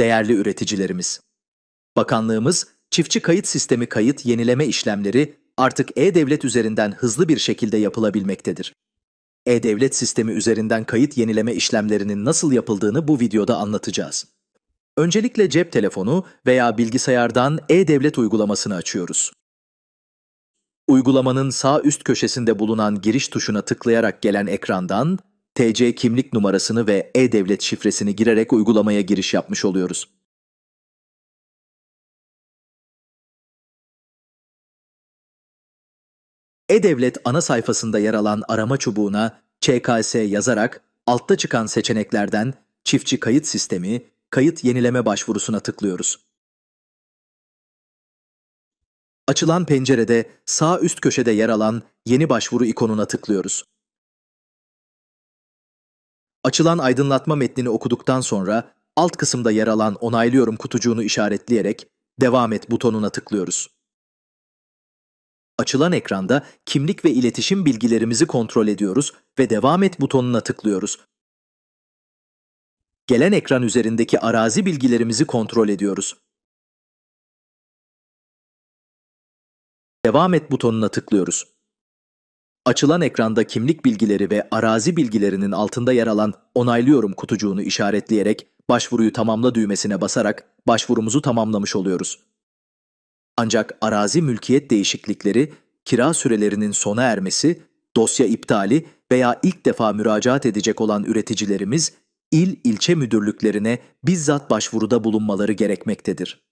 değerli üreticilerimiz. Bakanlığımız, çiftçi kayıt sistemi kayıt yenileme işlemleri artık e-devlet üzerinden hızlı bir şekilde yapılabilmektedir. E-devlet sistemi üzerinden kayıt yenileme işlemlerinin nasıl yapıldığını bu videoda anlatacağız. Öncelikle cep telefonu veya bilgisayardan e-devlet uygulamasını açıyoruz. Uygulamanın sağ üst köşesinde bulunan giriş tuşuna tıklayarak gelen ekrandan TC kimlik numarasını ve e-devlet şifresini girerek uygulamaya giriş yapmış oluyoruz. E-Devlet ana sayfasında yer alan arama çubuğuna ÇKS yazarak altta çıkan seçeneklerden çiftçi kayıt sistemi, kayıt yenileme başvurusuna tıklıyoruz. Açılan pencerede sağ üst köşede yer alan yeni başvuru ikonuna tıklıyoruz. Açılan aydınlatma metnini okuduktan sonra alt kısımda yer alan onaylıyorum kutucuğunu işaretleyerek devam et butonuna tıklıyoruz. Açılan ekranda kimlik ve iletişim bilgilerimizi kontrol ediyoruz ve devam et butonuna tıklıyoruz. Gelen ekran üzerindeki arazi bilgilerimizi kontrol ediyoruz. Devam et butonuna tıklıyoruz. Açılan ekranda kimlik bilgileri ve arazi bilgilerinin altında yer alan onaylıyorum kutucuğunu işaretleyerek başvuruyu tamamla düğmesine basarak başvurumuzu tamamlamış oluyoruz. Ancak arazi mülkiyet değişiklikleri, kira sürelerinin sona ermesi, dosya iptali veya ilk defa müracaat edecek olan üreticilerimiz il ilçe müdürlüklerine bizzat başvuruda bulunmaları gerekmektedir.